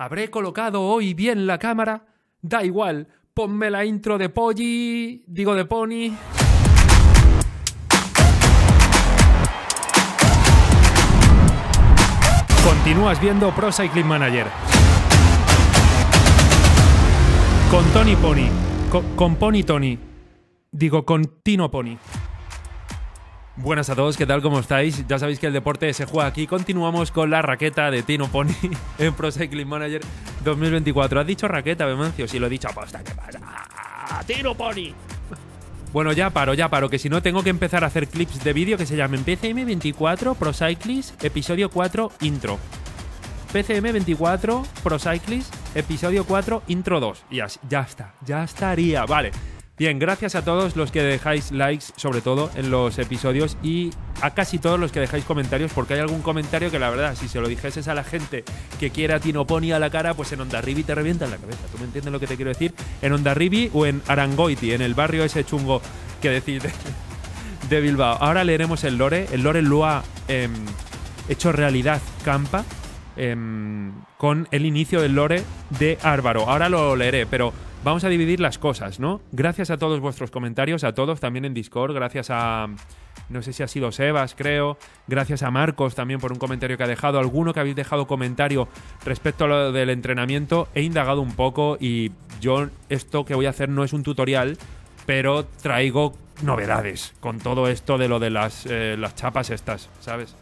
¿Habré colocado hoy bien la cámara? Da igual, ponme la intro de Polly, digo de Pony. Continúas viendo Pro Cycling Manager. Con Tony Pony. con Pony Tony. Digo, con Tino Pony. Buenas a todos, ¿qué tal? ¿Cómo estáis? Ya sabéis que el deporte se juega aquí. Continuamos con la raqueta de Tino Pony en Pro Cycling Manager 2024. ¿Has dicho raqueta, Bemancio? Si lo he dicho aposta. ¿Qué pasa? ¡Tino Pony! Bueno, ya paro, ya paro, que si no tengo que empezar a hacer clips de vídeo que se llamen PCM24 Pro Cyclist Episodio 4 Intro. PCM24 Pro Cyclist Episodio 4 Intro 2. Y así, ya está, ya estaría, vale. Bien, gracias a todos los que dejáis likes, sobre todo en los episodios, y a casi todos los que dejáis comentarios, porque hay algún comentario que la verdad, si se lo dijeses a la gente que quiera a Tinoponi a la cara, pues en Ondarribi te revientan la cabeza. ¿Tú me entiendes lo que te quiero decir? En Ondarribi o en Arangoiti, en el barrio ese chungo que decís de, Bilbao. Ahora leeremos el lore, el lore lo ha em, hecho realidad Campa, Em, con el inicio del lore de Árbaro, Ahora lo leeré, pero vamos a dividir las cosas, ¿no? Gracias a todos vuestros comentarios, a todos también en Discord, gracias a... No sé si ha sido Sebas, creo. Gracias a Marcos también por un comentario que ha dejado. Alguno que habéis dejado comentario respecto a lo del entrenamiento. He indagado un poco y yo esto que voy a hacer no es un tutorial, pero traigo novedades con todo esto de lo de las, eh, las chapas estas, ¿sabes?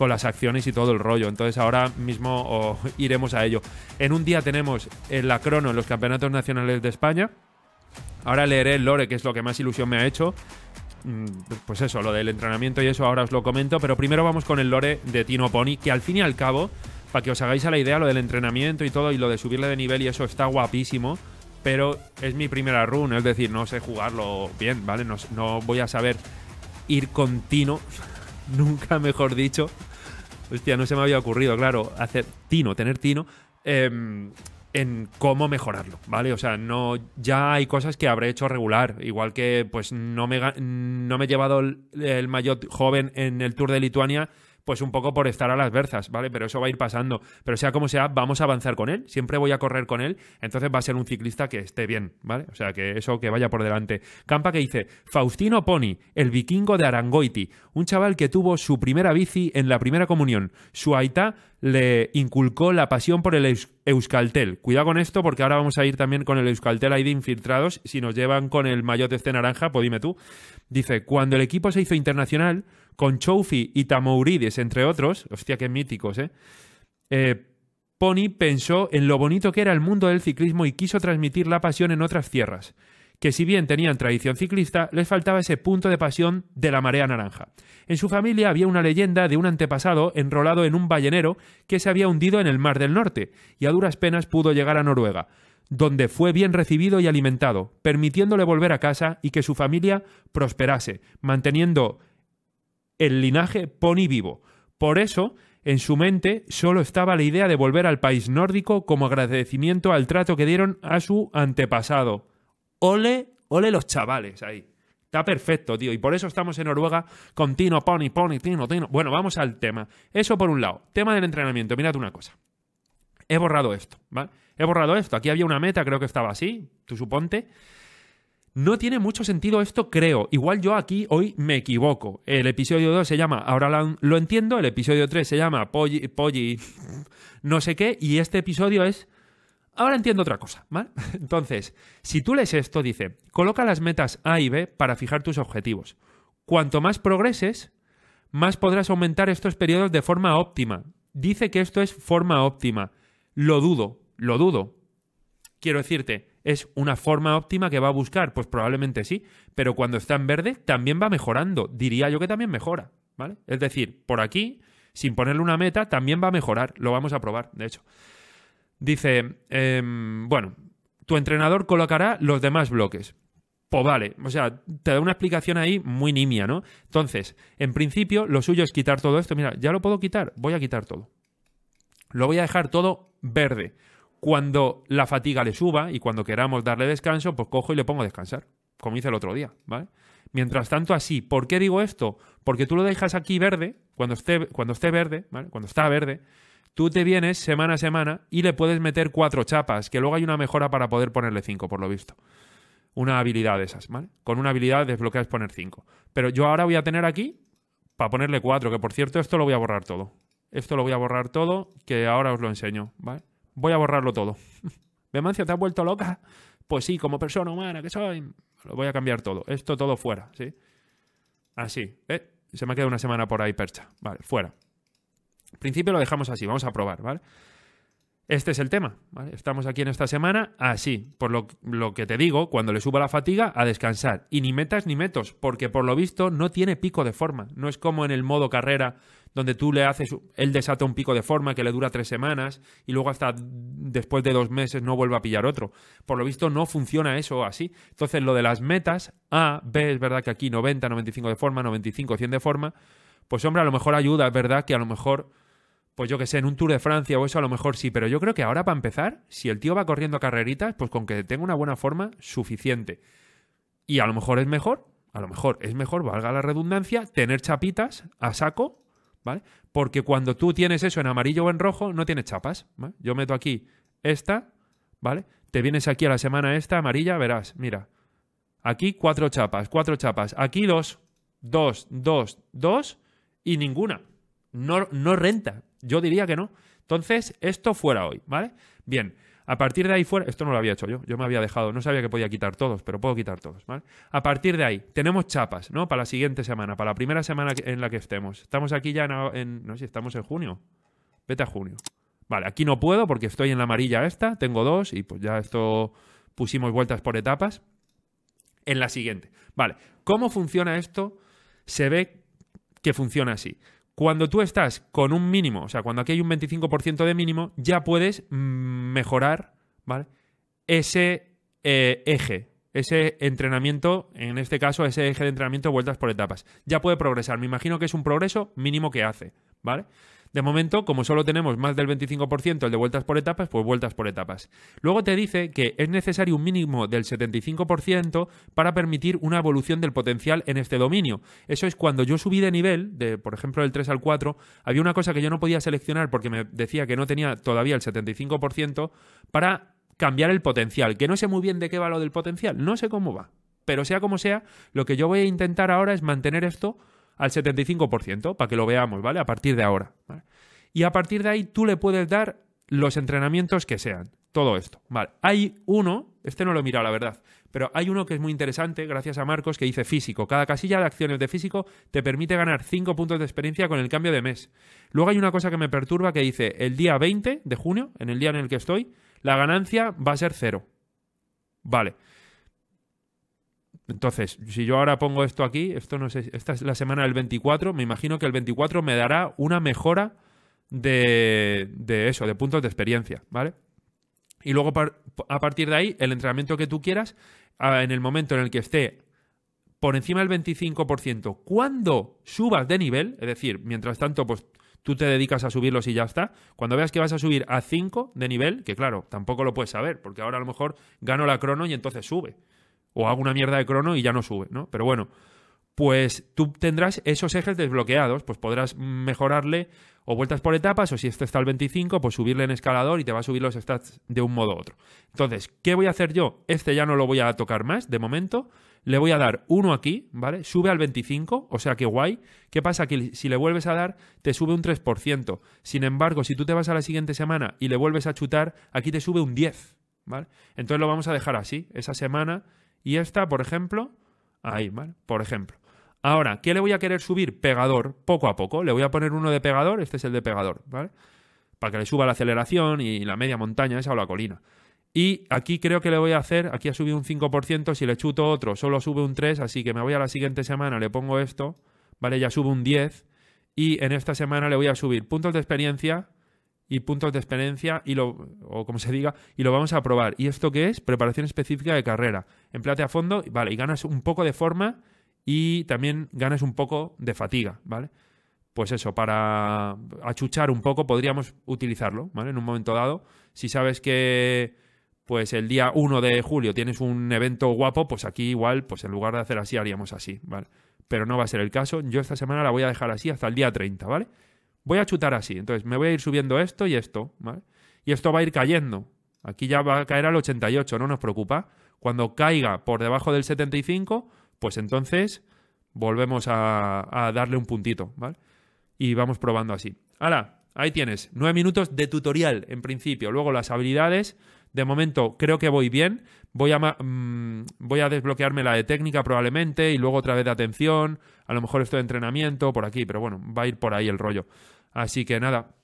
con las acciones y todo el rollo. Entonces ahora mismo iremos a ello. En un día tenemos en eh, la crono en los campeonatos nacionales de España. Ahora leeré el lore, que es lo que más ilusión me ha hecho. Mm, pues eso, lo del entrenamiento y eso ahora os lo comento, pero primero vamos con el lore de Tino Pony, que al fin y al cabo, para que os hagáis a la idea, lo del entrenamiento y todo, y lo de subirle de nivel y eso está guapísimo pero es mi primera run, es decir, no sé jugarlo bien, ¿vale? No, voy a saber ir con Tino, nunca mejor dicho, Hostia, no se me había ocurrido, claro, hacer tino, tener tino. Em, en cómo mejorarlo, ¿vale? O sea, no ya hay cosas que habré hecho regular, igual que pues no me no me he llevado el, mayor joven en el Tour de Lituania pues un poco por estar a las berzas, ¿vale? Pero eso va a ir pasando. Pero sea como sea, vamos a avanzar con él, siempre voy a correr con él, entonces va a ser un ciclista que esté bien, ¿vale? O sea, que eso que vaya por delante. Campa que dice, Faustino Poni, el vikingo de Arangoiti, un chaval que tuvo su primera bici en la primera comunión. Su aita le inculcó la pasión por el Euskaltel. Cuidado con esto porque ahora vamos a ir también con el Euskaltel ahí de infiltrados. Si nos llevan con el maillot este naranja, pues dime tú. Dice, cuando el equipo se hizo internacional, con Choufi y Tamourides, entre otros, hostia, qué míticos, eh, eh Pony pensó en lo bonito que era el mundo del ciclismo y quiso transmitir la pasión en otras tierras, que si bien tenían tradición ciclista, les faltaba ese punto de pasión de la marea naranja. En su familia había una leyenda de un antepasado enrolado en un ballenero que se había hundido en el Mar del Norte y a duras penas pudo llegar a Noruega, donde fue bien recibido y alimentado, permitiéndole volver a casa y que su familia prosperase, manteniendo el linaje pony vivo. Por eso, en su mente solo estaba la idea de volver al país nórdico como agradecimiento al trato que dieron a su antepasado. Ole, ole los chavales ahí. Está perfecto, tío. Y por eso estamos en Noruega con Tino, Pony, Pony, Tino, Tino. Bueno, vamos al tema. Eso por un lado. Tema del entrenamiento. Mirad una cosa. He borrado esto, ¿vale? He borrado esto. Aquí había una meta, creo que estaba así. Tú suponte. No tiene mucho sentido esto, creo. Igual yo aquí hoy me equivoco. El episodio 2 se llama Ahora lo entiendo, el episodio 3 se llama Polly, no sé qué, y este episodio es Ahora entiendo otra cosa, Entonces, si tú lees esto, dice, coloca las metas A y B para fijar tus objetivos. Cuanto más progreses, más podrás aumentar estos periodos de forma óptima. Dice que esto es forma óptima. Lo dudo, lo dudo. Quiero decirte, ¿Es una forma óptima que va a buscar? Pues probablemente sí, pero cuando está en verde también va mejorando. Diría yo que también mejora, ¿vale? Es decir, por aquí, sin ponerle una meta, también va a mejorar. Lo vamos a probar, de hecho. Dice, em, bueno, tu entrenador colocará los demás bloques. Pues vale, o sea, te da una explicación ahí muy nimia, ¿no? Entonces, en principio, lo suyo es quitar todo esto. Mira, ya lo puedo quitar, voy a quitar todo. Lo voy a dejar todo verde cuando la fatiga le suba y cuando queramos darle descanso, pues cojo y le pongo a descansar, como hice el otro día, ¿vale? Mientras tanto, así. ¿Por qué digo esto? Porque tú lo dejas aquí verde, cuando esté, cuando esté verde, ¿vale? Cuando está verde, tú te vienes semana a semana y le puedes meter cuatro chapas, que luego hay una mejora para poder ponerle cinco, por lo visto. Una habilidad de esas, ¿vale? Con una habilidad desbloqueas poner cinco. Pero yo ahora voy a tener aquí para ponerle cuatro, que por cierto, esto lo voy a borrar todo. Esto lo voy a borrar todo, que ahora os lo enseño, ¿vale? voy a borrarlo todo. Mancio, ¿te has vuelto loca? Pues sí, como persona humana que soy, lo voy a cambiar todo. Esto todo fuera, ¿sí? Así, ¿eh? Se me ha quedado una semana por ahí percha. Vale, fuera. Al principio lo dejamos así, vamos a probar, ¿vale? Este es el tema. Estamos aquí en esta semana así. por lo, lo, que te digo, cuando le suba la fatiga, a descansar. Y ni metas ni metos, porque por lo visto no tiene pico de forma. No es como en el modo carrera, donde tú le haces, él desata un pico de forma que le dura tres semanas y luego hasta después de dos meses no vuelve a pillar otro. Por lo visto no funciona eso así. Entonces lo de las metas, A, B, es verdad que aquí 90, 95 de forma, 95, 100 de forma, pues hombre, a lo mejor ayuda, es verdad que a lo mejor pues yo que sé, en un Tour de Francia o eso a lo mejor sí, pero yo creo que ahora para empezar, si el tío va corriendo carreritas, pues con que tenga una buena forma, suficiente. Y a lo mejor es mejor, a lo mejor es mejor, valga la redundancia, tener chapitas a saco, ¿vale? Porque cuando tú tienes eso en amarillo o en rojo, no tienes chapas. Yo meto aquí esta, ¿vale? Te vienes aquí a la semana esta amarilla, verás, mira. Aquí cuatro chapas, cuatro chapas. Aquí dos, dos, dos, dos y ninguna. No, no renta, yo diría que no. Entonces, esto fuera hoy, ¿vale? Bien. A partir de ahí fuera, esto no lo había hecho yo, yo me había dejado, no sabía que podía quitar todos, pero puedo quitar todos, ¿vale? A partir de ahí, tenemos chapas, ¿no? Para la siguiente semana, para la primera semana en la que estemos. Estamos aquí ya en, no sé, estamos en junio. Vete a junio. Vale, aquí no puedo porque estoy en la amarilla esta, tengo dos y pues ya esto pusimos vueltas por etapas. En la siguiente. Vale, ¿cómo funciona esto? Se ve que funciona así. Cuando tú estás con un mínimo, o sea, cuando aquí hay un 25% de mínimo, ya puedes mejorar ¿vale? ese eh, eje, ese entrenamiento, en este caso, ese eje de entrenamiento vueltas por etapas. Ya puede progresar. Me imagino que es un progreso mínimo que hace, ¿vale? De momento, como solo tenemos más del 25% el de vueltas por etapas, pues vueltas por etapas. Luego te dice que es necesario un mínimo del 75% para permitir una evolución del potencial en este dominio. Eso es cuando yo subí de nivel, de por ejemplo del 3 al 4, había una cosa que yo no podía seleccionar porque me decía que no tenía todavía el 75% para cambiar el potencial, que no sé muy bien de qué va lo del potencial, no sé cómo va, pero sea como sea, lo que yo voy a intentar ahora es mantener esto al 75%, para que lo veamos, ¿vale? A partir de ahora. Y a partir de ahí tú le puedes dar los entrenamientos que sean. Todo esto. Vale. Hay uno, este no lo he mirado, la verdad, pero hay uno que es muy interesante, gracias a Marcos, que dice físico. Cada casilla de acciones de físico te permite ganar 5 puntos de experiencia con el cambio de mes. Luego hay una cosa que me perturba que dice, el día 20 de junio, en el día en el que estoy, la ganancia va a ser cero. Vale. Entonces, si yo ahora pongo esto aquí, esto no sé, esta es la semana del 24, me imagino que el 24 me dará una mejora de, eso, de puntos de experiencia, ¿vale? Y luego a partir de ahí, el entrenamiento que tú quieras, en el momento en el que esté por encima del 25%, cuando subas de nivel, es decir, mientras tanto, pues tú te dedicas a subirlos y ya está. Cuando veas que vas a subir a 5 de nivel, que claro, tampoco lo puedes saber, porque ahora a lo mejor gano la crono y entonces sube. O hago una mierda de crono y ya no sube, ¿no? Pero bueno, pues tú tendrás esos ejes desbloqueados, pues podrás mejorarle o vueltas por etapas, o si este está al 25, pues subirle en escalador y te va a subir los stats de un modo u otro. Entonces, ¿qué voy a hacer yo? Este ya no lo voy a tocar más, de momento. Le voy a dar uno aquí, ¿vale? Sube al 25, o sea que guay. ¿Qué pasa? Que si le vuelves a dar, te sube un 3%. Sin embargo, si tú te vas a la siguiente semana y le vuelves a chutar, aquí te sube un 10, ¿vale? Entonces lo vamos a dejar así. Esa semana y esta, por ejemplo, ahí, ¿vale? Por ejemplo. Ahora, ¿qué le voy a querer subir? Pegador, poco a poco. Le voy a poner uno de pegador, este es el de pegador, ¿vale? Para que le suba la aceleración y la media montaña esa o la colina. Y aquí creo que le voy a hacer, aquí ha subido un 5%, si le chuto otro, solo sube un 3, así que me voy a la siguiente semana, le pongo esto, ¿vale? Ya sube un 10 y en esta semana le voy a subir puntos de experiencia, y puntos de experiencia y lo, o como se diga, y lo vamos a probar. ¿Y esto qué es? Preparación específica de carrera. Empleate a fondo, vale, y ganas un poco de forma y también ganas un poco de fatiga, ¿vale? Pues eso, para achuchar un poco podríamos utilizarlo, ¿vale? En un momento dado, si sabes que pues el día 1 de julio tienes un evento guapo, pues aquí igual, pues en lugar de hacer así haríamos así, ¿vale? Pero no va a ser el caso. Yo esta semana la voy a dejar así hasta el día 30, ¿vale? voy a chutar así, entonces me voy a ir subiendo esto y esto, ¿vale? Y esto va a ir cayendo. Aquí ya va a caer al 88, no nos preocupa. Cuando caiga por debajo del 75, pues entonces volvemos a, darle un puntito, ¿vale? Y vamos probando así. ¡Hala! Ahí tienes, nueve minutos de tutorial en principio. Luego las habilidades, de momento creo que voy bien. Voy a, mm, voy a desbloquearme la de técnica probablemente y luego otra vez de atención. A lo mejor esto de entrenamiento por aquí, pero bueno, va a ir por ahí el rollo. Así que nada,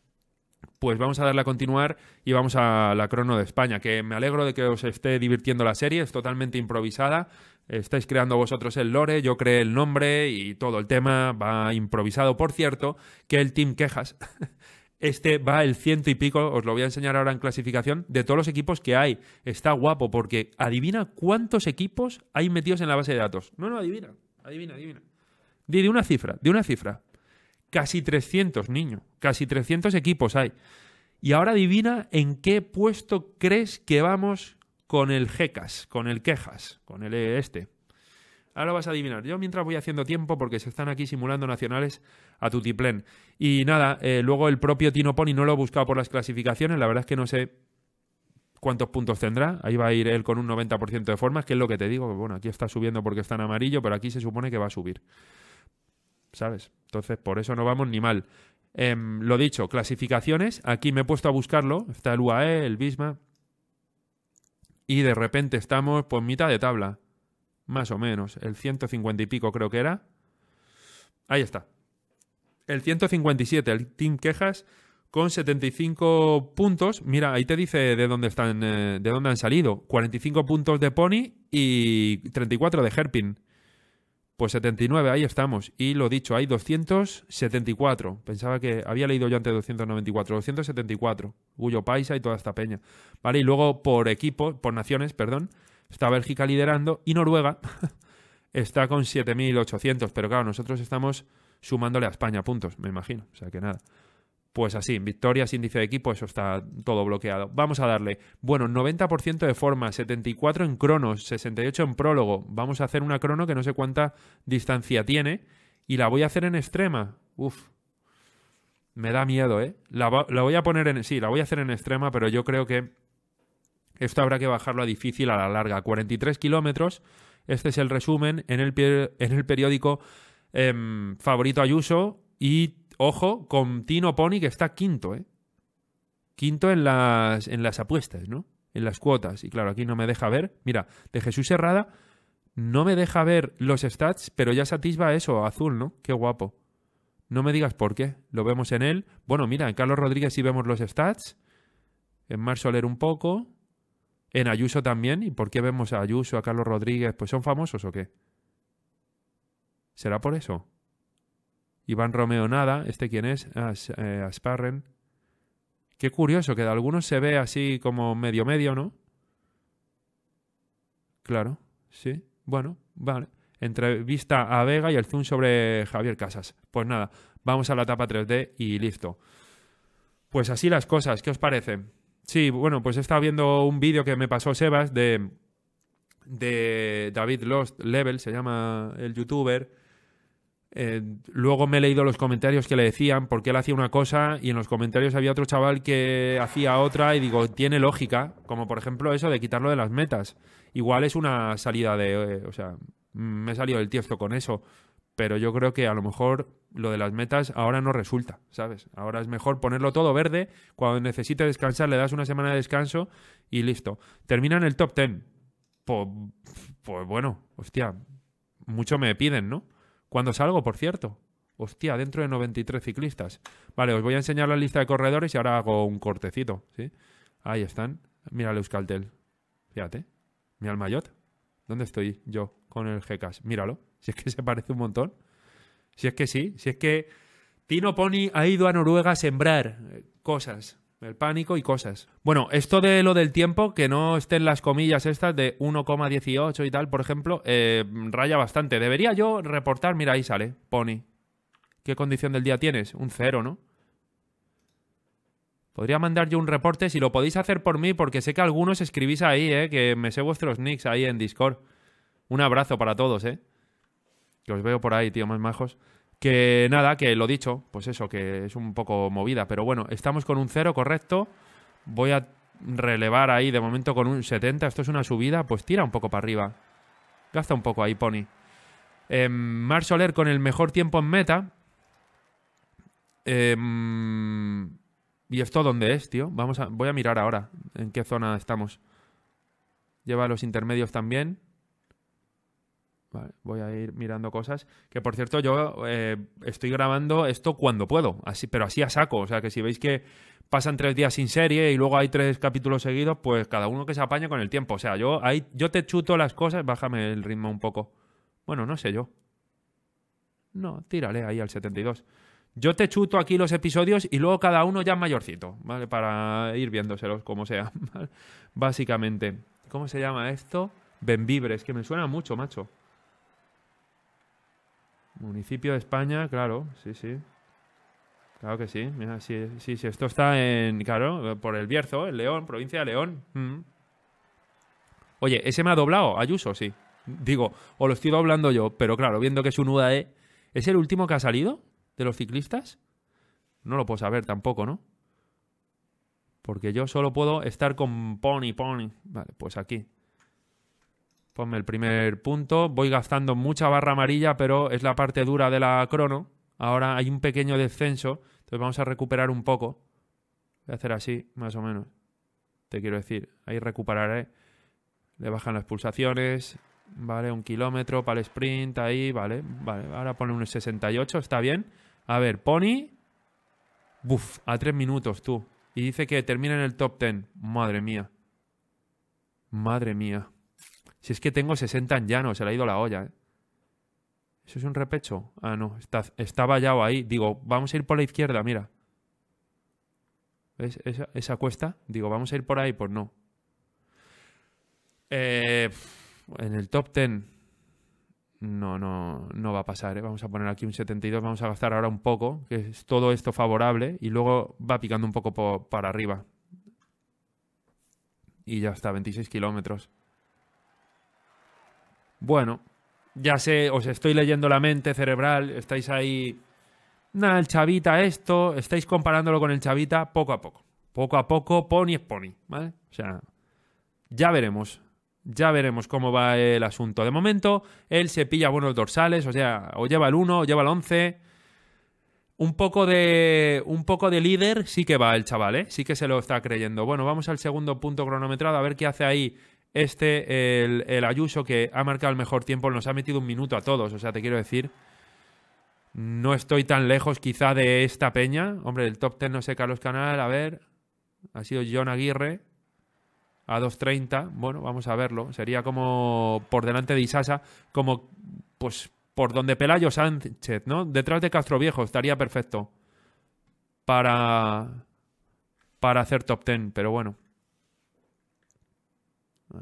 pues vamos a darle a continuar y vamos a la crono de España, que me alegro de que os esté divirtiendo la serie, es totalmente improvisada, estáis creando vosotros el lore, yo creé el nombre y todo el tema va improvisado. Por cierto, que el Team Quejas este va el ciento y pico, os lo voy a enseñar ahora en clasificación, de todos los equipos que hay. Está guapo porque adivina cuántos equipos hay metidos en la base de datos. No, no, adivina, adivina, adivina. Di de una cifra, de una cifra. Casi 300, niño, casi 300 equipos hay. Y ahora adivina en qué puesto crees que vamos con el GECAS, con el Quejas, con el e este. Ahora vas a adivinar. Yo mientras voy haciendo tiempo porque se están aquí simulando nacionales a tutiplén. Y nada, eh, luego el propio Tino Pony no lo he buscado por las clasificaciones. La verdad es que no sé cuántos puntos tendrá. Ahí va a ir él con un 90% de formas, que es lo que te digo. Bueno, aquí está subiendo porque está en amarillo, pero aquí se supone que va a subir. ¿Sabes? Entonces, por eso no vamos ni mal. Em, lo dicho, clasificaciones. Aquí me he puesto a buscarlo. Está el UAE, el Bisma. Y de repente estamos por pues, mitad de tabla más o menos, el 150 y pico creo que era. Ahí está. El 157, el Team Quejas, con 75 puntos. Mira, ahí te dice de dónde están, eh, de dónde han salido. 45 puntos de Pony y 34 de Herpin. Pues 79, ahí estamos. Y lo dicho, hay 274. Pensaba que había leído yo antes 294. 274. Gullo Paisa y toda esta peña. Vale, y luego por equipo, por naciones, perdón está Bélgica liderando y Noruega está con 7.800, pero claro, nosotros estamos sumándole a España puntos, me imagino, o sea que nada. Pues así, victorias, índice de equipo, eso está todo bloqueado. Vamos a darle, bueno, 90% de forma, 74 en cronos, 68 en prólogo. Vamos a hacer una crono que no sé cuánta distancia tiene y la voy a hacer en extrema. Uf, me da miedo, ¿eh? La, la voy a poner en... Sí, la voy a hacer en extrema, pero yo creo que esto habrá que bajarlo a difícil a la larga. 43 kilómetros. Este es el resumen en el, en el periódico em, Favorito Ayuso. Y ojo, con Tino Pony, que está quinto, ¿eh? Quinto en las, en las apuestas, ¿no? En las cuotas. Y claro, aquí no me deja ver. Mira, de Jesús Herrada no me deja ver los stats, pero ya satisfa eso, azul, ¿no? Qué guapo. No me digas por qué. Lo vemos en él. Bueno, mira, en Carlos Rodríguez sí vemos los stats. En Mar Soler un poco en Ayuso también. ¿Y por qué vemos a Ayuso, a Carlos Rodríguez? Pues son famosos o qué? ¿Será por eso? Iván Romeo nada, ¿este quién es? Eh, Asparren. Qué curioso que de algunos se ve así como medio medio, ¿no? Claro, sí. Bueno, vale. Entrevista a Vega y el zoom sobre Javier Casas. Pues nada, vamos a la etapa 3D y listo. Pues así las cosas, ¿qué os parece? Sí, bueno, pues he estado viendo un vídeo que me pasó Sebas de, de David Lost Level, se llama el youtuber. Eh, luego me he leído los comentarios que le decían porque él hacía una cosa y en los comentarios había otro chaval que hacía otra y digo, tiene lógica, como por ejemplo eso de quitarlo de las metas. Igual es una salida de... Eh, o sea, me he salido del tiesto con eso pero yo creo que a lo mejor lo de las metas ahora no resulta, ¿sabes? Ahora es mejor ponerlo todo verde, cuando necesite descansar le das una semana de descanso y listo. Termina en el top 10. Pues, pues, bueno, hostia, mucho me piden, ¿no? Cuando salgo, por cierto? Hostia, dentro de 93 ciclistas. Vale, os voy a enseñar la lista de corredores y ahora hago un cortecito, ¿sí? Ahí están. Mira el Euskaltel. Fíjate. mi el ¿Dónde estoy yo con el GKS? Míralo. Si es que se parece un montón. Si es que sí, si es que Tino Pony ha ido a Noruega a sembrar eh, cosas. El pánico y cosas. Bueno, esto de lo del tiempo, que no estén las comillas estas de 1,18 y tal, por ejemplo, eh, raya bastante. Debería yo reportar, mira, ahí sale, Pony. ¿Qué condición del día tienes? Un cero, ¿no? Podría mandar yo un reporte si lo podéis hacer por mí, porque sé que algunos escribís ahí, ¿eh? Que me sé vuestros nicks ahí en Discord. Un abrazo para todos, ¿eh? que os veo por ahí, tío, más majos. Que nada, que lo dicho, pues eso, que es un poco movida. Pero bueno, estamos con un cero correcto. Voy a relevar ahí de momento con un 70. Esto es una subida, pues tira un poco para arriba. Gasta un poco ahí, Pony. Eh, Mar Soler con el mejor tiempo en meta. Em, ¿Y esto dónde es, tío? Vamos a, voy a mirar ahora en qué zona estamos. Lleva los intermedios también voy a ir mirando cosas. Que por cierto, yo eh, estoy grabando esto cuando puedo, así, pero así a saco. O sea que si veis que pasan tres días sin serie y luego hay tres capítulos seguidos, pues cada uno que se apaña con el tiempo. O sea, yo, ahí, yo te chuto las cosas, bájame el ritmo un poco. Bueno, no sé yo. No, tírale ahí al 72. Yo te chuto aquí los episodios y luego cada uno ya mayorcito, ¿vale? Para ir viéndoselos como sea, básicamente. ¿Cómo se llama esto? es que me suena mucho, macho. Municipio de España, claro, sí, sí. Claro que sí. Mira, sí, sí, esto está en, claro, por el Bierzo, en León, provincia de León. Mm. Oye, ese me ha doblado, Ayuso, sí. Digo, o lo estoy doblando yo, pero claro, viendo que es un UAE, ¿es el último que ha salido de los ciclistas? No lo puedo saber tampoco, ¿no? Porque yo solo puedo estar con Pony Pony. Vale, pues aquí. Ponme el primer punto. Voy gastando mucha barra amarilla, pero es la parte dura de la crono. Ahora hay un pequeño descenso, entonces vamos a recuperar un poco. Voy a hacer así, más o menos. Te quiero decir, ahí recuperaré. Le bajan las pulsaciones, vale, un kilómetro para el sprint, ahí, vale, vale. Ahora pone unos 68, está bien. A ver, Pony, buf, a tres minutos tú. Y dice que termina en el top ten Madre mía. Madre mía. Si es que tengo 60 en llano, se le ha ido la olla. ¿eh? ¿Eso es un repecho? Ah, no, está, está vallado ahí. Digo, vamos a ir por la izquierda, mira. ¿Ves esa, cuesta? Digo, vamos a ir por ahí, pues no. Eh, en el top 10 no, no, no va a pasar. ¿eh? Vamos a poner aquí un 72, vamos a gastar ahora un poco, que es todo esto favorable, y luego va picando un poco para arriba. Y ya está, 26 kilómetros bueno, ya sé, os estoy leyendo la mente cerebral, estáis ahí, nada, el chavita esto, estáis comparándolo con el chavita poco a poco. Poco a poco, pony es pony, ¿vale? O sea, ya veremos. Ya veremos cómo va el asunto. De momento, él se pilla buenos dorsales, o sea, o lleva el 1, o lleva el 11. Un poco de un poco de líder sí que va el chaval, ¿eh? Sí que se lo está creyendo. Bueno, vamos al segundo punto cronometrado a ver qué hace ahí este, el, Ayuso, que ha marcado el mejor tiempo, nos ha metido un minuto a todos. O sea, te quiero decir, no estoy tan lejos quizá de esta peña. Hombre, el top 10, no sé, Carlos Canal, a ver. Ha sido John Aguirre a 2.30. Bueno, vamos a verlo. Sería como por delante de Isasa, como pues por donde Pelayo Sánchez, ¿no? Detrás de Castro Viejo estaría perfecto para, para hacer top 10, pero bueno.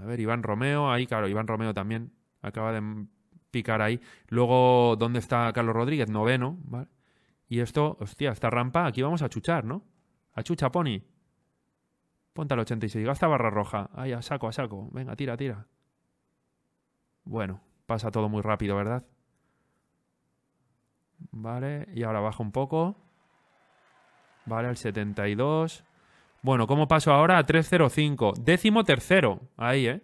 A ver, Iván Romeo, ahí claro, Iván Romeo también acaba de picar ahí. Luego, ¿dónde está Carlos Rodríguez? Noveno, ¿vale? Y esto, hostia, esta rampa, aquí vamos a chuchar, ¿no? A chucha, Pony. Ponte al 86, gasta barra roja. Ahí, a saco, a saco. Venga, tira, tira. Bueno, pasa todo muy rápido, ¿verdad? Vale, y ahora baja un poco. Vale, al 72. Bueno, ¿cómo paso ahora a 305? Décimo tercero. Ahí, ¿eh?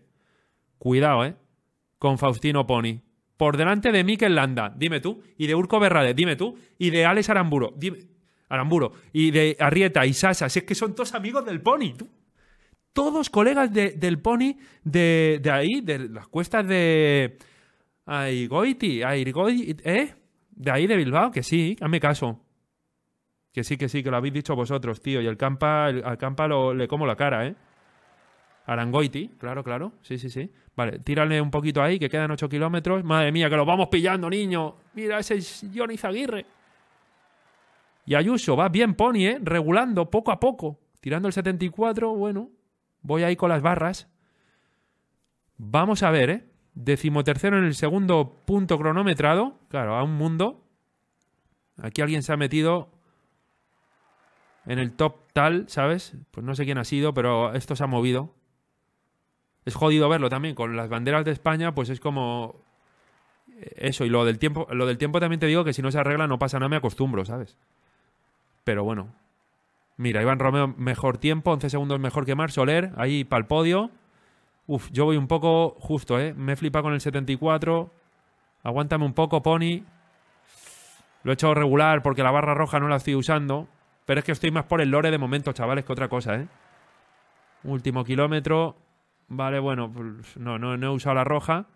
Cuidado, ¿eh? Con Faustino Pony. Por delante de Mikel Landa, dime tú. Y de Urco Berrade, dime tú. Y de Alex Aramburo, dime. Aramburo. Y de Arrieta y Sasa. Si es que son todos amigos del Pony, tú. Todos colegas del Pony de, ahí, de las cuestas de. Ay, Goiti, Goiti, ¿eh? De ahí de Bilbao, que sí, hazme caso. Que sí, que sí, que lo habéis dicho vosotros, tío. Y el Campa, al Campa le como la cara, ¿eh? Arangoiti, claro, claro. Sí, sí, sí. Vale, tírale un poquito ahí, que quedan 8 kilómetros. Madre mía, que lo vamos pillando, niño. Mira, ese es Johnny Zaguirre. Y Ayuso va bien, Pony, ¿eh? Regulando poco a poco. Tirando el 74, bueno. Voy ahí con las barras. Vamos a ver, ¿eh? Decimotercero en el segundo punto cronometrado. Claro, a un mundo. Aquí alguien se ha metido en el top tal, ¿sabes? Pues no sé quién ha sido, pero esto se ha movido. Es jodido verlo también. Con las banderas de España, pues es como. Eh, eso, y lo del tiempo, lo del tiempo también te digo que si no se arregla no pasa nada, me acostumbro, ¿sabes? Pero bueno. Mira, Iván Romeo, mejor tiempo, 11 segundos mejor que Mar Soler, ahí para el podio. Uf, yo voy un poco justo, ¿eh? Me flipa con el 74. Aguántame un poco, Pony. Lo he hecho regular porque la barra roja no la estoy usando. Pero es que estoy más por el lore de momento, chavales, que otra cosa, ¿eh? Último kilómetro. Vale, bueno, pues, no, no, no he usado la roja.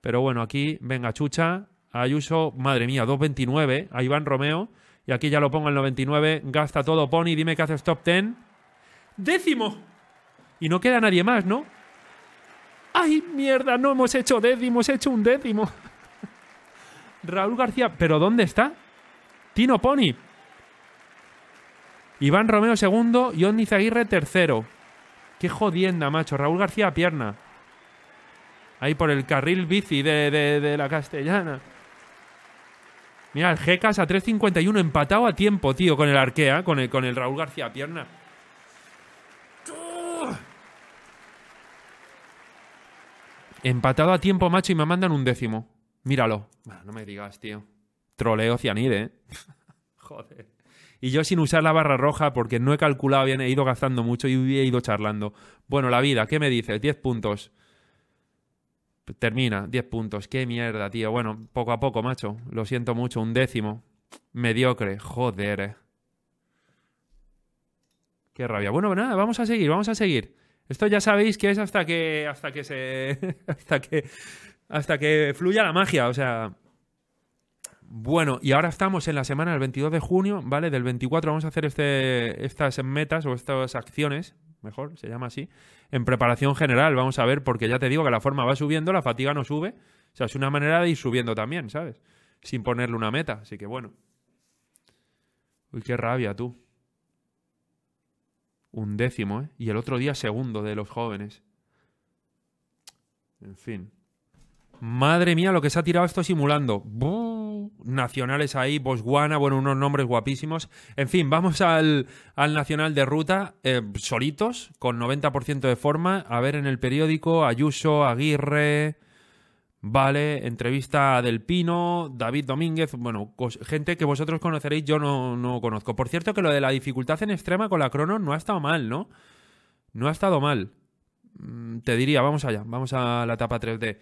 Pero bueno, aquí, venga, Chucha. Ayuso, madre mía, 2.29. Ahí Iván Romeo. Y aquí ya lo pongo en 99. Gasta todo, Pony. Dime que haces top 10. ¡Décimo! Y no queda nadie más, ¿no? ¡Ay, mierda! No hemos hecho décimo, hemos hecho un décimo. Raúl García, ¿pero dónde está? Tino Pony, Iván Romeo segundo y Aguirre tercero. Qué jodienda, macho. Raúl García pierna. Ahí por el carril bici de, la castellana. Mira, el Gecas a 3.51 empatado a tiempo, tío, con el Arquea, con el, con el Raúl García pierna. Empatado a tiempo, macho, y me mandan un décimo. Míralo. no me digas, tío. Troleo cianide, ¿eh? Joder y yo sin usar la barra roja porque no he calculado bien, he ido gastando mucho y he ido charlando. Bueno, la vida, ¿qué me dices? 10 puntos. Termina, 10 puntos. Qué mierda, tío. Bueno, poco a poco, macho. Lo siento mucho, un décimo. Mediocre, joder. Eh. Qué rabia. Bueno, nada, vamos a seguir, vamos a seguir. Esto ya sabéis que es hasta que hasta que se hasta que hasta que fluya la magia, o sea, bueno, y ahora estamos en la semana del 22 de junio, ¿vale? Del 24 vamos a hacer este, estas metas o estas acciones, mejor, se llama así, en preparación general, vamos a ver, porque ya te digo que la forma va subiendo, la fatiga no sube, o sea, es una manera de ir subiendo también, ¿sabes? Sin ponerle una meta, así que bueno. Uy, qué rabia tú. Un décimo, ¿eh? Y el otro día segundo de los jóvenes. En fin. Madre mía, lo que se ha tirado esto simulando. ¡Bum! nacionales ahí, Botswana, bueno, unos nombres guapísimos. En fin, vamos al, nacional de ruta, eh, solitos, con 90% de forma. A ver en el periódico, Ayuso, Aguirre, Vale, entrevista Del Pino, David Domínguez, bueno, gente que vosotros conoceréis, yo no, conozco. Por cierto, que lo de la dificultad en extrema con la crono no ha estado mal, ¿no? No ha estado mal. Mm, te diría, vamos allá, vamos a la etapa 3D.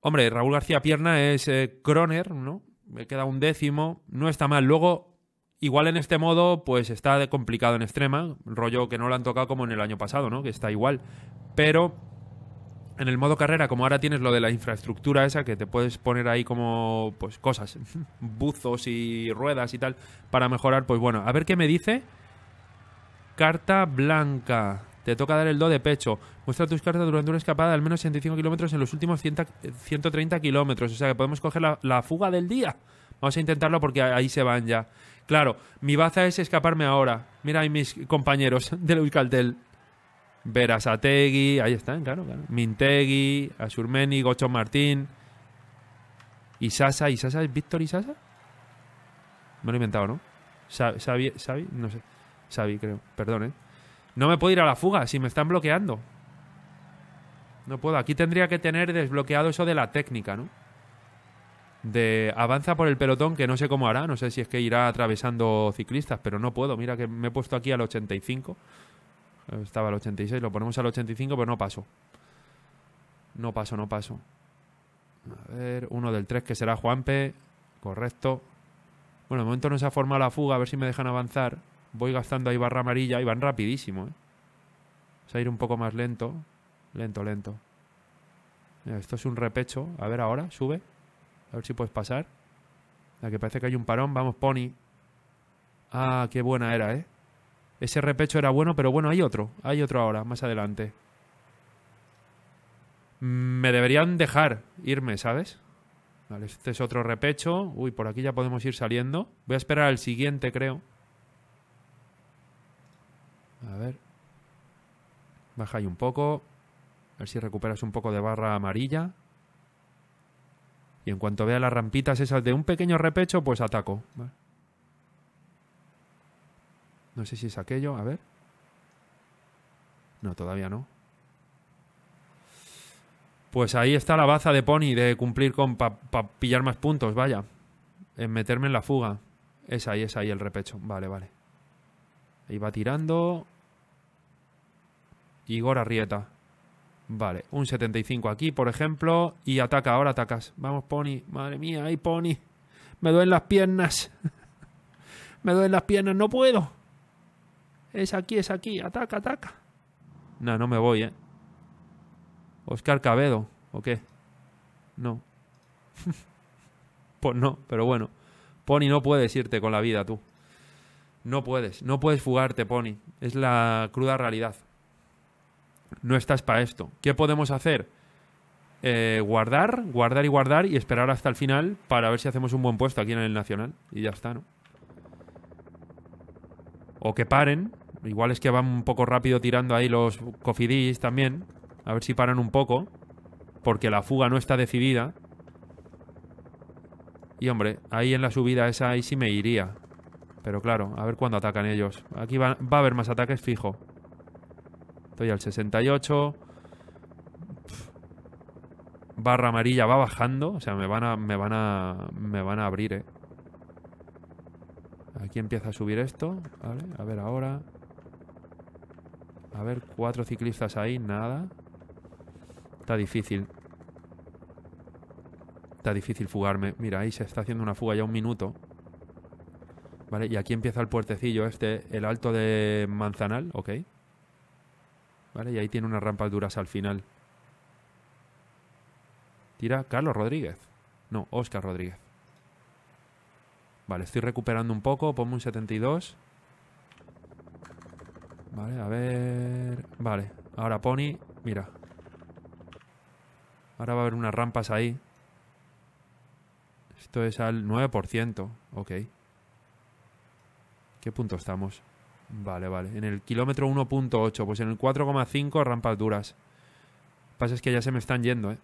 Hombre, Raúl García Pierna es eh, Croner, Kroner, ¿no? Me queda un décimo, no está mal. Luego, igual en este modo, pues está complicado en extrema, rollo que no lo han tocado como en el año pasado, ¿no? Que está igual. Pero en el modo carrera, como ahora tienes lo de la infraestructura esa, que te puedes poner ahí como, pues cosas, buzos y ruedas y tal, para mejorar, pues bueno, a ver qué me dice. Carta blanca. Te toca dar el do de pecho. Muestra tus cartas durante una escapada de al menos 65 kilómetros en los últimos 130 kilómetros. O sea que podemos coger la, fuga del día. Vamos a intentarlo porque ahí se van ya. Claro, mi baza es escaparme ahora. Mira ahí mis compañeros del Euskaltel. Verasategui, ahí están, claro, claro. Mintegui, Asurmeni, Gocho Martín. Isasa, Isasa, ¿es Víctor Isasa? Me lo he inventado, ¿no? ¿Sabi? ¿Sabi? no sé. Sabi, creo. Perdón, ¿eh? No me puedo ir a la fuga si me están bloqueando. No puedo. Aquí tendría que tener desbloqueado eso de la técnica, ¿no? De avanza por el pelotón, que no sé cómo hará, no sé si es que irá atravesando ciclistas, pero no puedo. Mira que me he puesto aquí al 85. Estaba al 86, lo ponemos al 85, pero no paso. No paso, no paso. A ver, uno del 3 que será Juanpe. Correcto. Bueno, de momento no se ha formado la fuga, a ver si me dejan avanzar voy gastando ahí barra amarilla y van rapidísimo. ¿eh? O ir un poco más lento. Lento, lento. esto es un repecho. A ver ahora, sube. A ver si puedes pasar. La que parece que hay un parón. Vamos, Pony. Ah, qué buena era, ¿eh? Ese repecho era bueno, pero bueno, hay otro. Hay otro ahora, más adelante. Mm, me deberían dejar irme, ¿sabes? Vale, este es otro repecho. Uy, por aquí ya podemos ir saliendo. Voy a esperar al siguiente, creo. A ver. Baja ahí un poco. A ver si recuperas un poco de barra amarilla. Y en cuanto vea las rampitas esas de un pequeño repecho, pues ataco. No sé si es aquello. A ver. No, todavía no. Pues ahí está la baza de Pony de cumplir con para pillar más puntos, vaya. En meterme en la fuga. Es ahí, es ahí el repecho. Vale, vale. Ahí va tirando. Igor Arrieta. Vale, un 75 aquí, por ejemplo. Y ataca, ahora atacas. Vamos, Pony. Madre mía, ahí, Pony. Me duelen las piernas. Me duelen las piernas, no puedo. Es aquí, es aquí. Ataca, ataca. No, no me voy, ¿eh? Oscar Cabedo, ¿o qué? No. pues no, pero bueno. Pony, no puedes irte con la vida, tú. No puedes, no puedes fugarte, Pony. Es la cruda realidad. No estás para esto. ¿Qué podemos hacer? Eh, guardar, guardar y guardar y esperar hasta el final para ver si hacemos un buen puesto aquí en el Nacional. Y ya está, ¿no? O que paren. Igual es que van un poco rápido tirando ahí los cofidis también. A ver si paran un poco. Porque la fuga no está decidida. Y hombre, ahí en la subida esa ahí sí me iría. Pero claro, a ver cuándo atacan ellos. Aquí va, a haber más ataques fijo. Estoy al 68. Barra amarilla va bajando. O sea, me van a. Me van a. Me van a abrir, eh. Aquí empieza a subir esto. Vale, a ver ahora. A ver, cuatro ciclistas ahí, nada. Está difícil. Está difícil fugarme. Mira, ahí se está haciendo una fuga ya un minuto. ¿Vale? Y aquí empieza el puertecillo este, el alto de Manzanal, ¿ok? ¿Vale? Y ahí tiene unas rampas duras al final. Tira Carlos Rodríguez. No, Oscar Rodríguez. Vale, estoy recuperando un poco. pongo un 72. Vale, a ver... Vale, ahora Pony, mira. Ahora va a haber unas rampas ahí. Esto es al 9%, ok. ¿Qué punto estamos? Vale, vale. En el kilómetro 1.8, pues en el 4,5 rampas duras. Pasa es que ya se me están yendo, ¿eh?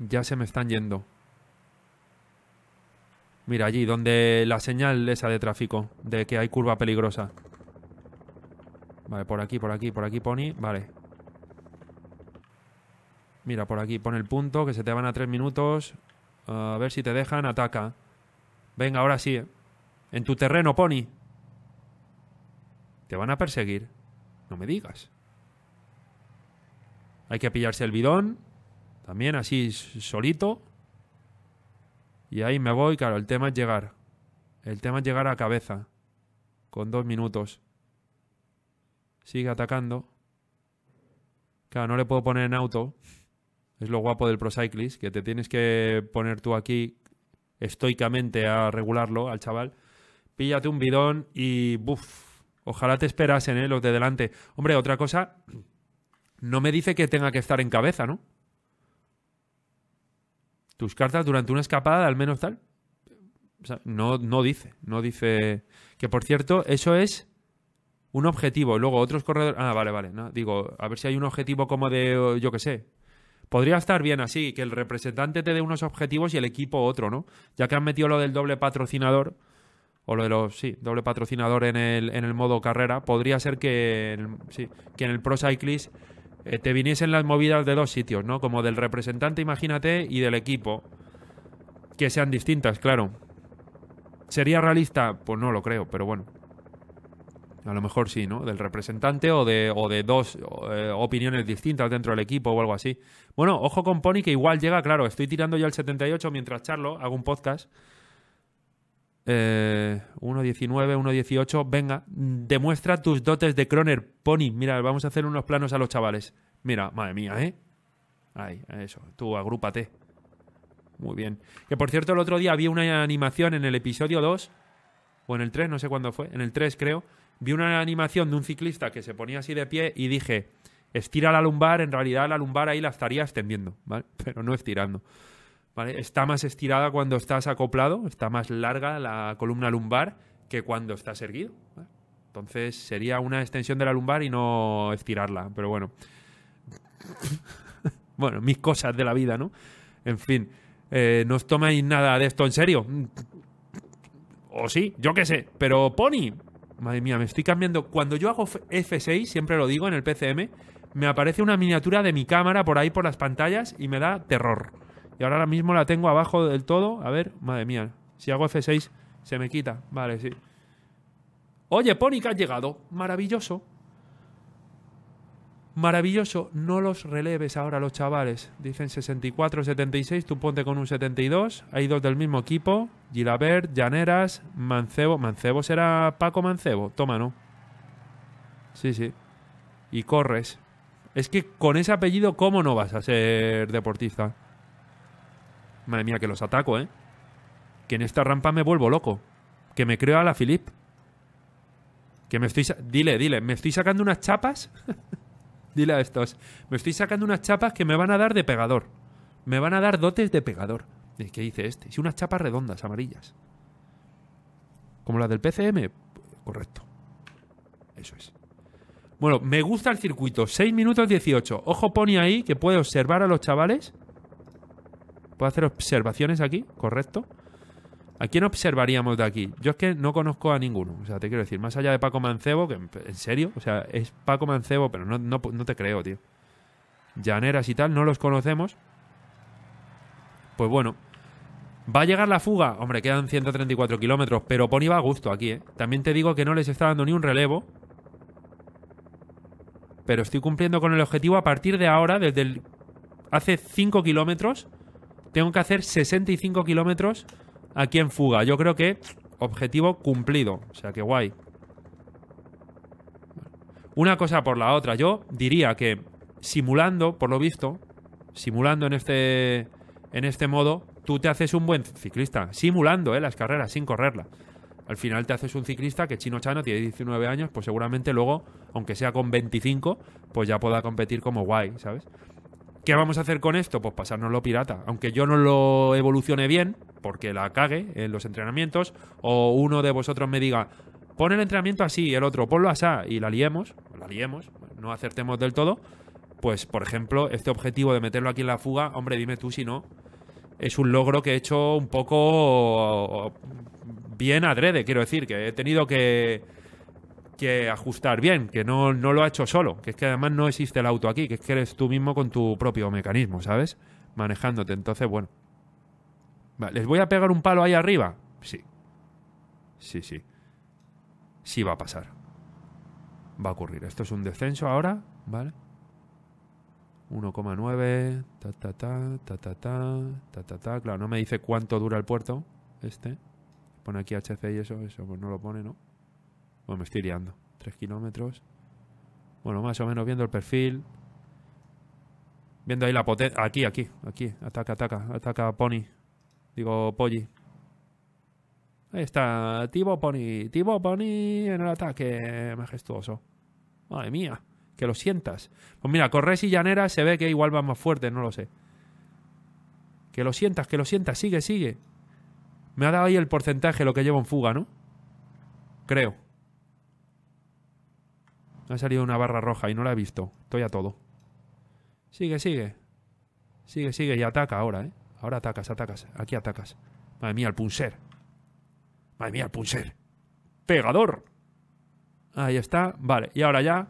Ya se me están yendo. Mira, allí, donde la señal esa de tráfico, de que hay curva peligrosa. Vale, por aquí, por aquí, por aquí, Pony. Vale. Mira, por aquí, pon el punto, que se te van a tres minutos. a ver si te dejan, ataca. Venga, ahora sí. En tu terreno, Pony. Te van a perseguir. No me digas. Hay que pillarse el bidón. También así solito. Y ahí me voy. Claro, el tema es llegar. El tema es llegar a cabeza. Con dos minutos. Sigue atacando. Claro, no le puedo poner en auto. Es lo guapo del ProCyclist. que te tienes que poner tú aquí estoicamente a regularlo al chaval, píllate un bidón y buf, ojalá te esperasen ¿eh? los de delante. Hombre, otra cosa, no me dice que tenga que estar en cabeza, ¿no? Tus cartas durante una escapada, al menos tal. no, no dice, no dice. Que por cierto, eso es un objetivo. Luego otros corredores. Ah, vale, vale. No, digo, a ver si hay un objetivo como de, yo qué sé, Podría estar bien así, que el representante te dé unos objetivos y el equipo otro, ¿no? Ya que han metido lo del doble patrocinador, o lo de los, sí, doble patrocinador en el, en el modo carrera, podría ser que, en, que en el Pro Cyclist eh, te viniesen las movidas de dos sitios, ¿no? Como del representante, imagínate, y del equipo. Que sean distintas, claro. ¿Sería realista? Pues no lo creo, pero bueno. A lo mejor sí, ¿no? Del representante o de, o de dos eh, opiniones distintas dentro del equipo o algo así. Bueno, ojo con Pony, que igual llega, claro, estoy tirando yo el 78 mientras charlo, hago un podcast. 1.19, eh, 1.18, venga, demuestra tus dotes de Croner, Pony. Mira, vamos a hacer unos planos a los chavales. Mira, madre mía, ¿eh? Ahí, eso, tú agrúpate. Muy bien. Que por cierto, el otro día había una animación en el episodio 2, o en el 3, no sé cuándo fue, en el 3 creo vi una animación de un ciclista que se ponía así de pie y dije, estira la lumbar, en realidad la lumbar ahí la estaría extendiendo, ¿vale? Pero no estirando. ¿Vale? Está más estirada cuando estás acoplado, está más larga la columna lumbar que cuando estás erguido. Entonces sería una extensión de la lumbar y no estirarla, pero bueno. bueno, mis cosas de la vida, ¿no? En fin, eh, no os tomáis nada de esto en serio. O sí, yo qué sé, pero Pony, Madre mía, me estoy cambiando. Cuando yo hago F6, siempre lo digo en el PCM, me aparece una miniatura de mi cámara por ahí por las pantallas y me da terror. Y ahora mismo la tengo abajo del todo. A ver, madre mía. Si hago F6, se me quita. Vale, sí. Oye, Pónica, ha llegado. Maravilloso. Maravilloso, no los releves ahora los chavales. Dicen 64, 76, tú ponte con un 72. Hay dos del mismo equipo, Gilabert, Llaneras, Mancebo. Mancebo será Paco Mancebo, toma, ¿no? Sí, sí. Y corres. Es que con ese apellido, ¿cómo no vas a ser deportista? Madre mía, que los ataco, ¿eh? Que en esta rampa me vuelvo loco. Que me creo a la Philip. Que me estoy... Dile, dile, ¿me estoy sacando unas chapas? dile a estos, me estoy sacando unas chapas que me van a dar de pegador. Me van a dar dotes de pegador. ¿Qué dice este? Si unas chapas redondas, amarillas. Como las del PCM. Correcto. Eso es. Bueno, me gusta el circuito. 6 minutos 18. Ojo, pone ahí que puede observar a los chavales. Puedo hacer observaciones aquí, correcto. ¿A quién observaríamos de aquí? Yo es que no conozco a ninguno. O sea, te quiero decir, más allá de Paco Mancebo, que en serio, o sea, es Paco Mancebo, pero no, te creo, tío. Llaneras y tal, no los conocemos. Pues bueno, ¿Va a llegar la fuga? Hombre, quedan 134 kilómetros, pero Pony va a gusto aquí, ¿eh? También te digo que no les está dando ni un relevo. Pero estoy cumpliendo con el objetivo a partir de ahora, desde el... hace 5 kilómetros. Tengo que hacer 65 kilómetros aquí en fuga. Yo creo que objetivo cumplido. O sea que guay. Una cosa por la otra. Yo diría que simulando, por lo visto, simulando en este, en este modo, tú te haces un buen ciclista. Simulando ¿eh? las carreras, sin correrlas. Al final te haces un ciclista que Chino Chano tiene 19 años, pues seguramente luego, aunque sea con 25, pues ya pueda competir como guay, ¿sabes? ¿Qué vamos a hacer con esto? Pues pasárnoslo pirata. Aunque yo no lo evolucione bien, porque la cague en los entrenamientos, o uno de vosotros me diga, pon el entrenamiento así, y el otro ponlo así, y la liemos, la liemos, no acertemos del todo, pues por ejemplo, este objetivo de meterlo aquí en la fuga, hombre, dime tú si no, es un logro que he hecho un poco bien adrede, quiero decir, que he tenido que que ajustar bien, que no, no lo ha hecho solo, que es que además no existe el auto aquí, que es que eres tú mismo con tu propio mecanismo, ¿sabes? Manejándote. Entonces, bueno. ¿Les voy a pegar un palo ahí arriba? Sí. Sí, sí. Sí va a pasar. Va a ocurrir. Esto es un descenso ahora, ¿vale? 1,9, ta ta ta, ta ta ta, ta ta ta. Claro, no me dice cuánto dura el puerto este. Pone aquí HC y eso, eso pues no lo pone, ¿no? Bueno, pues me estoy liando. 3 kilómetros. Bueno, más o menos viendo el perfil. Viendo ahí la potencia. Aquí, aquí, aquí. Ataca, ataca, ataca Pony. Digo, Polly. Ahí está, Tibo Pony. Tibo Pony en el ataque majestuoso. Madre mía, que lo sientas. Pues mira, Corres y Llanera se ve que igual va más fuerte, no lo sé. Que lo sientas, que lo sientas, sigue, sigue. Me ha dado ahí el porcentaje, lo que llevo en fuga, ¿no? Creo ha salido una barra roja y no la he visto. Estoy a todo. Sigue, sigue. Sigue, sigue y ataca ahora, ¿eh? Ahora atacas, atacas. Aquí atacas. Madre mía, el punser. Madre mía, el punser. Pegador. Ahí está. Vale. Y ahora ya.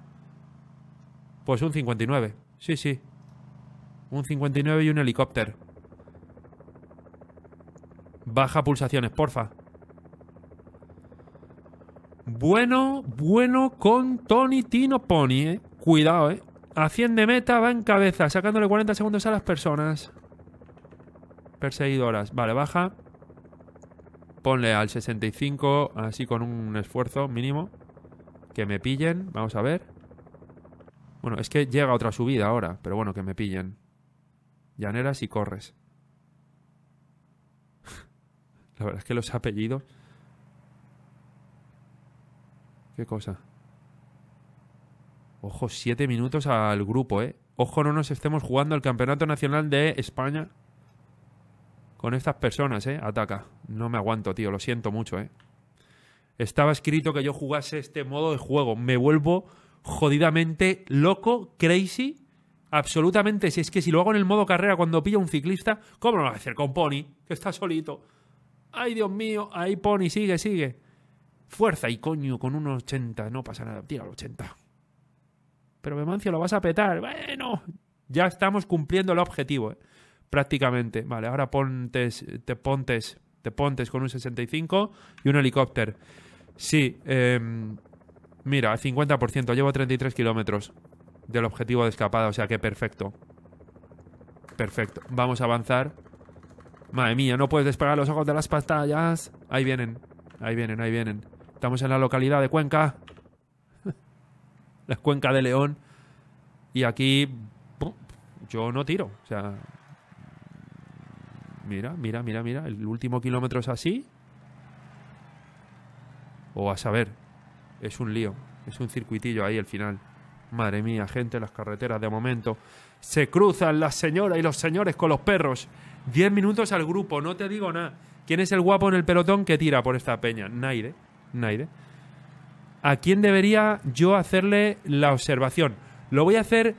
Pues un 59. Sí, sí. Un 59 y un helicóptero. Baja pulsaciones, porfa. Bueno, bueno con Tony Tino Pony, eh. Cuidado, eh. Haciendo meta, va en cabeza, sacándole 40 segundos a las personas. Perseguidoras. Vale, baja. Ponle al 65, así con un esfuerzo mínimo. Que me pillen, vamos a ver. Bueno, es que llega otra subida ahora, pero bueno, que me pillen. Llaneras y corres. La verdad es que los apellidos... ¿Qué cosa? Ojo, siete minutos al grupo, ¿eh? Ojo, no nos estemos jugando el Campeonato Nacional de España con estas personas, ¿eh? Ataca. No me aguanto, tío. Lo siento mucho, ¿eh? Estaba escrito que yo jugase este modo de juego. Me vuelvo jodidamente loco, crazy. Absolutamente. Si es que si lo hago en el modo carrera cuando pilla un ciclista, ¿cómo lo va a hacer con Pony? Que está solito. Ay, Dios mío. Ay, Pony, sigue, sigue. Fuerza y coño, con un 80, no pasa nada, tira al 80. Pero mancio, lo vas a petar. Bueno, ya estamos cumpliendo el objetivo, ¿eh? prácticamente. Vale, ahora pontes, te pontes, te pontes con un 65 y un helicóptero. Sí, eh, mira, 50%, llevo 33 kilómetros del objetivo de escapada, o sea que perfecto. Perfecto, vamos a avanzar. Madre mía, no puedes despegar los ojos de las pantallas. Ahí vienen, ahí vienen, ahí vienen. Estamos en la localidad de Cuenca, la Cuenca de León, y aquí yo no tiro. O sea, mira, mira, mira, mira, el último kilómetro es así. O a saber, es un lío, es un circuitillo ahí el final. Madre mía, gente, las carreteras de momento. Se cruzan las señoras y los señores con los perros. Diez minutos al grupo, no te digo nada. ¿Quién es el guapo en el pelotón que tira por esta peña? Nair? ¿a quién debería yo hacerle la observación? Lo voy a hacer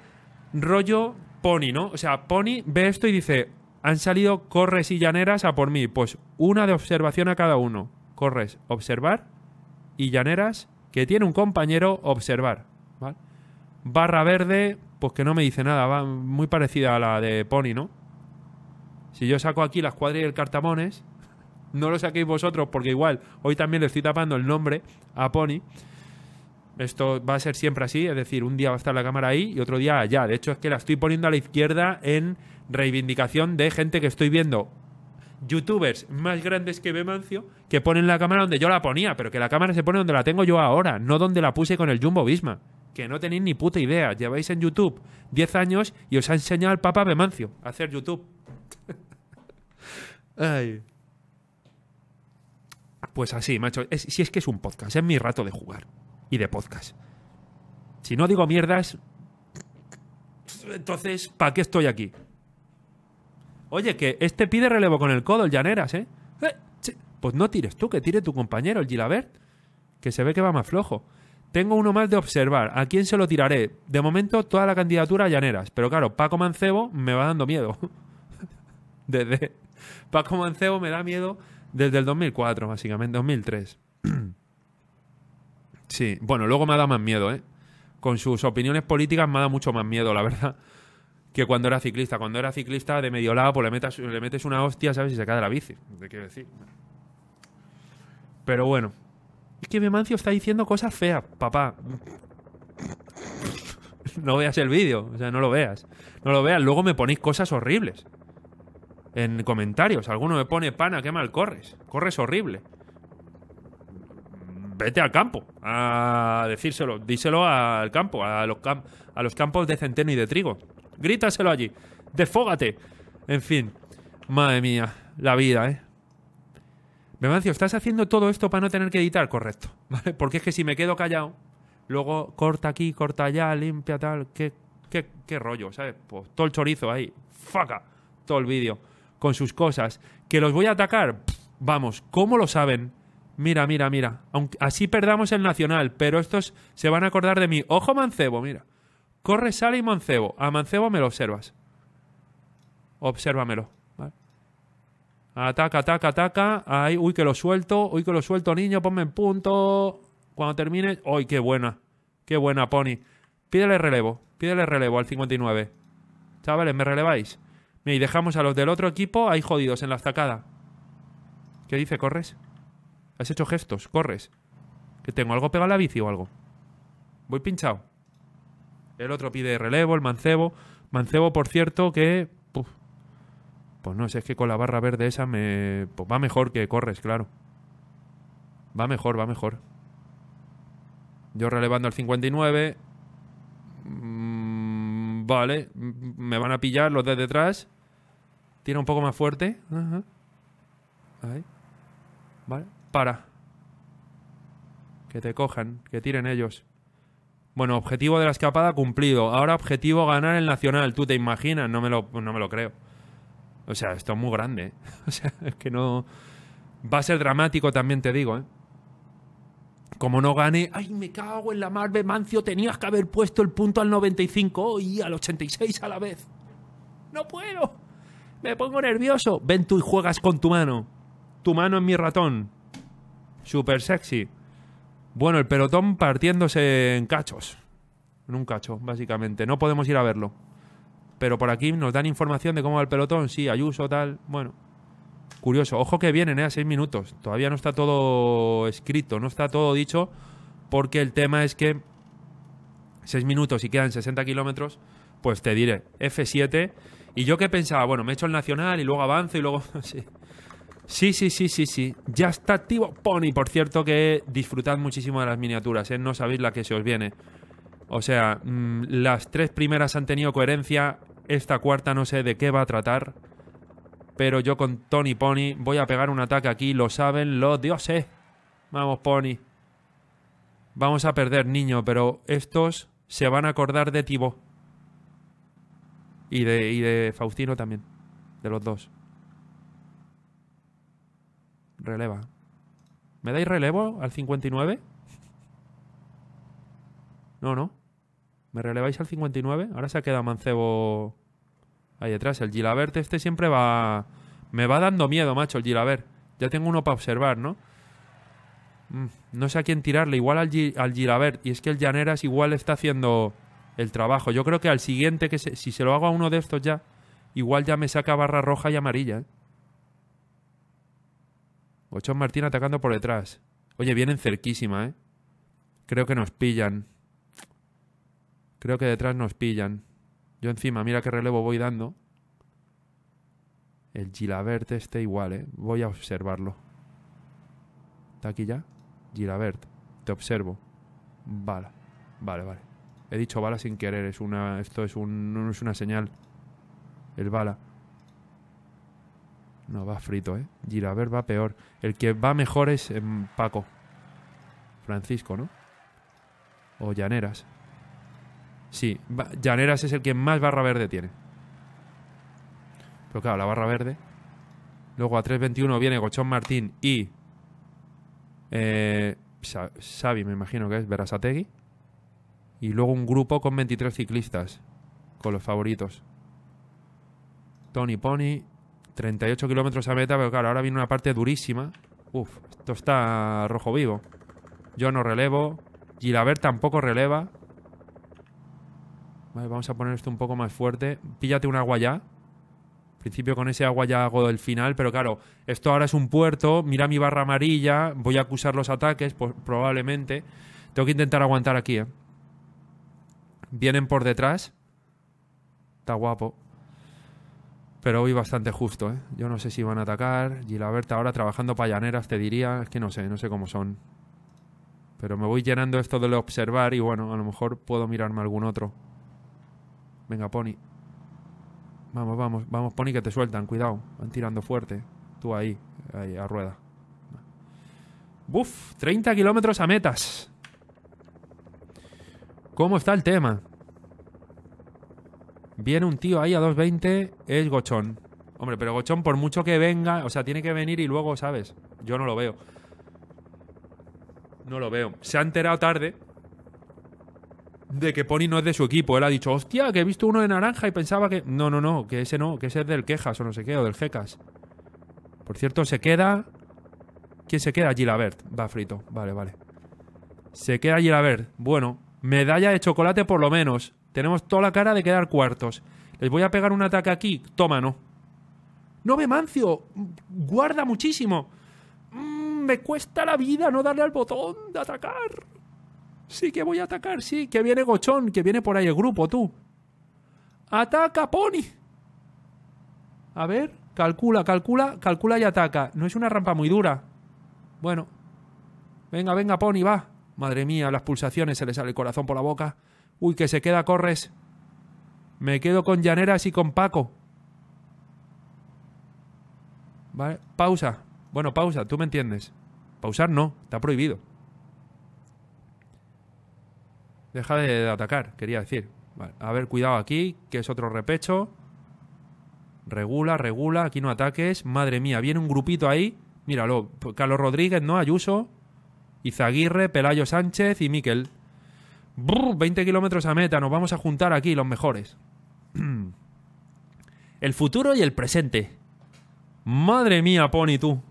rollo Pony, ¿no? O sea, Pony ve esto y dice, han salido corres y llaneras a por mí. Pues una de observación a cada uno. Corres, observar, y llaneras, que tiene un compañero, observar. ¿vale? Barra verde, pues que no me dice nada, va muy parecida a la de Pony, ¿no? Si yo saco aquí las cuadras y el cartamones, no lo saquéis vosotros porque igual hoy también le estoy tapando el nombre a Pony. Esto va a ser siempre así, es decir, un día va a estar la cámara ahí y otro día allá. De hecho, es que la estoy poniendo a la izquierda en reivindicación de gente que estoy viendo. Youtubers más grandes que Bemancio que ponen la cámara donde yo la ponía, pero que la cámara se pone donde la tengo yo ahora, no donde la puse con el Jumbo Bisma Que no tenéis ni puta idea. Lleváis en YouTube 10 años y os ha enseñado el Papa Bemancio a hacer YouTube. Ay. Pues así, macho. si es que es un podcast, es mi rato de jugar y de podcast. Si no digo mierdas, entonces, ¿para qué estoy aquí? Oye, que este pide relevo con el codo, el Llaneras, ¿eh? eh pues no tires tú, que tire tu compañero, el Gilabert, que se ve que va más flojo. Tengo uno más de observar. ¿A quién se lo tiraré? De momento, toda la candidatura a Llaneras. Pero claro, Paco Mancebo me va dando miedo. Desde Paco Mancebo me da miedo desde el 2004, básicamente, 2003. sí, bueno, luego me ha dado más miedo, ¿eh? Con sus opiniones políticas me ha dado mucho más miedo, la verdad, que cuando era ciclista. Cuando era ciclista, de medio lado, pues le, le metes una hostia, ¿sabes? Y se cae la bici. Te quiero decir. Pero bueno. Es que Mancio está diciendo cosas feas, papá. no veas el vídeo, o sea, no lo veas. No lo veas, luego me ponéis cosas horribles en comentarios. Alguno me pone, pana, qué mal corres. Corres horrible. Vete al campo a decírselo. Díselo al campo, a los, a los campos de centeno y de trigo. Grítaselo allí. Desfógate. En fin. Madre mía. La vida, ¿eh? Bemancio, estás haciendo todo esto para no tener que editar, correcto. ¿Vale? Porque es que si me quedo callado, luego corta aquí, corta allá, limpia tal. ¿Qué, qué, qué rollo, sabes? Pues todo el chorizo ahí. Faca. Todo el vídeo con sus cosas, que los voy a atacar. vamos, ¿cómo lo saben? Mira, mira, mira. Aunque así perdamos el Nacional, pero estos se van a acordar de mí. Ojo Mancebo, mira. Corre, sale y Mancebo. A Mancebo me lo observas. Obsérvamelo. Ataca, ataca, ataca. Ay, uy, que lo suelto. Uy, que lo suelto, niño. Ponme en punto. Cuando termine. Uy, qué buena. Qué buena, Pony. Pídele relevo. Pídele relevo al 59. Chavales, ¿me releváis? y dejamos a los del otro equipo ahí jodidos en la estacada. ¿Qué dice? ¿Corres? Has hecho gestos, corres. ¿Que tengo algo pegado la bici o algo? Voy pinchado. El otro pide relevo, el mancebo. Mancebo, por cierto, que. Pues no sé, es que con la barra verde esa me. Pues va mejor que corres, claro. Va mejor, va mejor. Yo relevando al 59. Mm, vale, mm, me van a pillar los de detrás. Tira un poco más fuerte. Ahí. Vale. Para. Que te cojan, que tiren ellos. Bueno, objetivo de la escapada cumplido. Ahora objetivo ganar el Nacional. ¿Tú te imaginas? No me lo, no me lo creo. O sea, esto es muy grande. ¿eh? O sea, es que no... Va a ser dramático también, te digo, ¿eh? Como no gane, ay, me cago en la Marve Mancio, tenías que haber puesto el punto al 95 y al 86 a la vez. No puedo me pongo nervioso. Ven tú y juegas con tu mano. Tu mano en mi ratón. Super sexy. Bueno, el pelotón partiéndose en cachos. En un cacho, básicamente. No podemos ir a verlo. Pero por aquí nos dan información de cómo va el pelotón. Sí, uso, tal. Bueno. Curioso. Ojo que vienen, ¿eh? A seis minutos. Todavía no está todo escrito, no está todo dicho. Porque el tema es que seis minutos y quedan 60 kilómetros. Pues te diré, F7 y yo que pensaba, bueno, me echo el nacional y luego avanzo y luego... sí. Sí, sí, sí, sí, Ya está activo Pony. Por cierto que disfrutad muchísimo de las miniaturas, ¿eh? No sabéis la que se os viene. O sea, mm, las tres primeras han tenido coherencia. Esta cuarta no sé de qué va a tratar. Pero yo con Tony Pony voy a pegar un ataque aquí. Lo saben los dioses. Vamos, Pony. Vamos a perder, niño, pero estos se van a acordar de Tibo. Y de, de Faustino también. De los dos. Releva. ¿Me dais relevo al 59? No, no. ¿Me releváis al 59? Ahora se ha quedado mancebo ahí detrás. El Gilabert este siempre va... Me va dando miedo, macho, el Gilabert. Ya tengo uno para observar, ¿no? Mm, no sé a quién tirarle. Igual al, al Gilabert. Y es que el Llaneras igual está haciendo el trabajo. Yo creo que al siguiente, que si se lo hago a uno de estos ya, igual ya me saca barra roja y amarilla. ¿eh? Martín atacando por detrás. Oye, vienen cerquísima, ¿eh? Creo que nos pillan. Creo que detrás nos pillan. Yo encima, mira qué relevo voy dando. El Gilabert este igual, ¿eh? Voy a observarlo. ¿Está aquí ya? Gilabert, te observo. Vale, vale, vale. He dicho bala sin querer, es una, esto es, un, no es una señal. El bala. No, va frito, ¿eh? Giraver va peor. El que va mejor es em, Paco. Francisco, ¿no? O Llaneras. Sí, Llaneras es el que más barra verde tiene. Pero claro, la barra verde. Luego a 3.21 viene Gochón Martín y... Eh, me imagino que es Verasategui. Y luego un grupo con 23 ciclistas, con los favoritos. Tony Pony, 38 kilómetros a meta, pero claro, ahora viene una parte durísima. Uf, esto está rojo vivo. Yo no relevo. Gilabert tampoco releva. Vale, vamos a poner esto un poco más fuerte. Píllate un agua ya. principio con ese agua ya hago el final, pero claro, esto ahora es un puerto. Mira mi barra amarilla. Voy a acusar los ataques, pues, probablemente. Tengo que intentar aguantar aquí, ¿eh? Vienen por detrás. Está guapo. Pero hoy bastante justo, ¿eh? Yo no sé si van a atacar. Gilaberta ahora trabajando payaneras, te diría. Es que no sé, no sé cómo son. Pero me voy llenando esto de lo observar y bueno, a lo mejor puedo mirarme algún otro. Venga, Pony. Vamos, vamos, vamos, Pony, que te sueltan, cuidado. Van tirando fuerte. Tú ahí, ahí, a rueda. Buf, 30 kilómetros a metas. ¿Cómo está el tema? Viene un tío ahí a 2.20, es Gochón. Hombre, pero Gochón, por mucho que venga, o sea, tiene que venir y luego, ¿sabes? Yo no lo veo. No lo veo. Se ha enterado tarde de que Pony no es de su equipo. Él ha dicho, hostia, que he visto uno de naranja y pensaba que. No, no, no, que ese no, que ese es del Quejas o no sé qué, o del Jecas. Por cierto, se queda. ¿Quién se queda? Gilabert. Va frito. Vale, vale. Se queda Gilabert. Bueno, Medalla de chocolate por lo menos. Tenemos toda la cara de quedar cuartos. Les voy a pegar un ataque aquí. Toma, no. No ve mancio. Guarda muchísimo. Mm, me cuesta la vida no darle al botón de atacar. Sí que voy a atacar, sí. Que viene Gochón, que viene por ahí el grupo, tú. Ataca, Pony. A ver, calcula, calcula, calcula y ataca. No es una rampa muy dura. Bueno. Venga, venga, Pony, va. Madre mía, las pulsaciones, se le sale el corazón por la boca. Uy, que se queda Corres. Me quedo con Llaneras y con Paco. ¿Vale? Pausa. Bueno, pausa, tú me entiendes. Pausar no, está prohibido. Deja de atacar, quería decir. A ver, cuidado aquí, que es otro repecho. Regula, regula, aquí no ataques. Madre mía, viene un grupito ahí. Míralo, Carlos Rodríguez, ¿no? Ayuso. Izaguirre, Pelayo Sánchez y Miquel. Brrr, 20 kilómetros a meta, nos vamos a juntar aquí los mejores. el futuro y el presente. Madre mía, Pony, tú.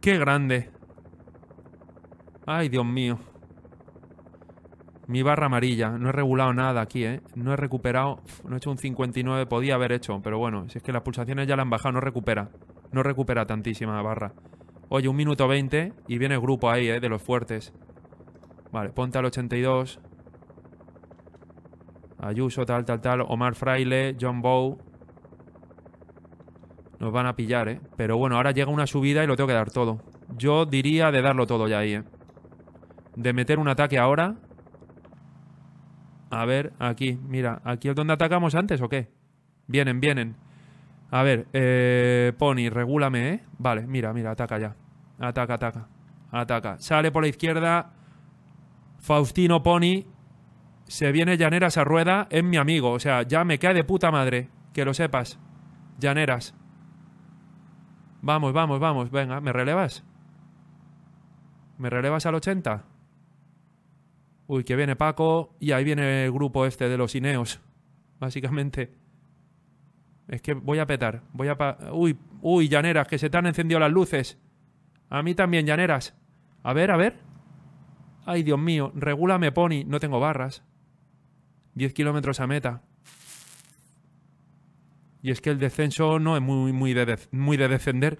Qué grande. Ay, Dios mío. Mi barra amarilla. No he regulado nada aquí, ¿eh? No he recuperado... No he hecho un 59. Podía haber hecho, pero bueno. Si es que las pulsaciones ya la han bajado, no recupera. No recupera tantísima barra. Oye, un minuto 20 y viene el grupo ahí, ¿eh? De los fuertes. Vale, ponte al 82. Ayuso, tal, tal, tal. Omar Fraile, John Bow. Nos van a pillar, ¿eh? Pero bueno, ahora llega una subida y lo tengo que dar todo. Yo diría de darlo todo ya ahí, ¿eh? De meter un ataque ahora. A ver, aquí, mira. ¿Aquí es donde atacamos antes o qué? Vienen, vienen. A ver, eh, Pony, regúlame, ¿eh? Vale, mira, mira, ataca ya. Ataca, ataca. Ataca. Sale por la izquierda. Faustino Pony. Se viene Llaneras a rueda. Es mi amigo. O sea, ya me cae de puta madre. Que lo sepas. Llaneras. Vamos, vamos, vamos. Venga, ¿me relevas? ¿Me relevas al 80? Uy, que viene Paco. Y ahí viene el grupo este de los Ineos. Básicamente. Es que voy a petar. Voy a. Uy, uy, llaneras, que se te han encendido las luces. A mí también, llaneras. A ver, a ver. Ay, Dios mío, regúlame, Pony, no tengo barras. Diez kilómetros a meta. Y es que el descenso no es muy, muy, de, muy de descender.